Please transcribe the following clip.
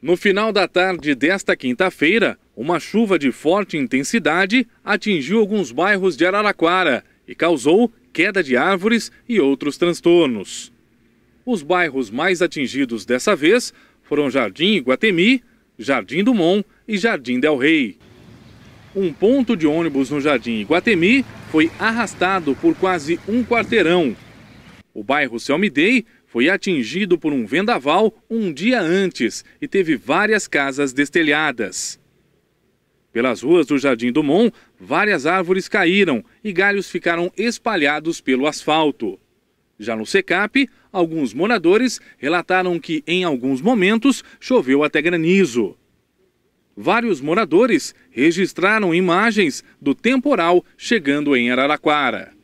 No final da tarde desta quinta-feira, uma chuva de forte intensidade atingiu alguns bairros de Araraquara e causou queda de árvores e outros transtornos. Os bairros mais atingidos dessa vez foram Jardim Iguatemi, Jardim Dumont e Jardim Del Rey. Um ponto de ônibus no Jardim Iguatemi foi arrastado por quase um quarteirão. O bairro Selmidei foi atingido por um vendaval um dia antes e teve várias casas destelhadas. Pelas ruas do Jardim do Mon, várias árvores caíram e galhos ficaram espalhados pelo asfalto. Já no SECAP, alguns moradores relataram que, em alguns momentos, choveu até granizo. Vários moradores registraram imagens do temporal chegando em Araraquara.